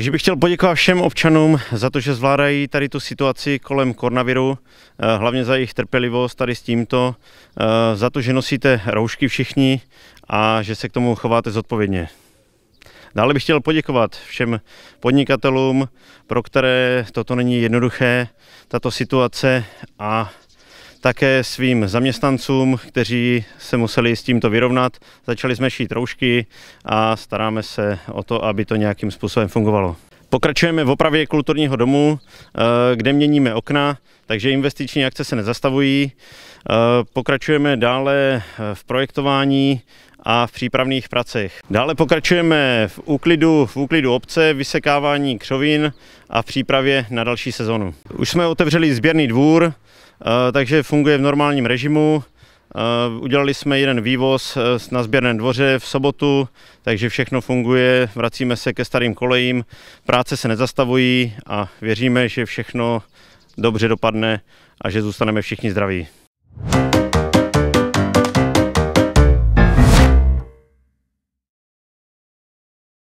Takže bych chtěl poděkovat všem občanům za to, že zvládají tady tu situaci kolem koronaviru, eh, hlavně za jejich trpělivost tady s tímto, eh, za to, že nosíte roušky všichni a že se k tomu chováte zodpovědně. Dále bych chtěl poděkovat všem podnikatelům, pro které toto není jednoduché, tato situace a také svým zaměstnancům, kteří se museli s tímto vyrovnat. Začali jsme šít roušky a staráme se o to, aby to nějakým způsobem fungovalo. Pokračujeme v opravě kulturního domu, eh, kde měníme okna, takže investiční akce se nezastavují. Eh, pokračujeme dále eh, v projektování a v přípravných pracech. Dále pokračujeme v úklidu, v úklidu obce, vysekávání křovin a v přípravě na další sezonu. Už jsme otevřeli sběrný dvůr, Eh, takže funguje v normálním režimu. Eh, udělali jsme jeden vývoz eh, na sběrném dvoře v sobotu, takže všechno funguje, vracíme se ke starým kolejím, práce se nezastavují a věříme, že všechno dobře dopadne a že zůstaneme všichni zdraví.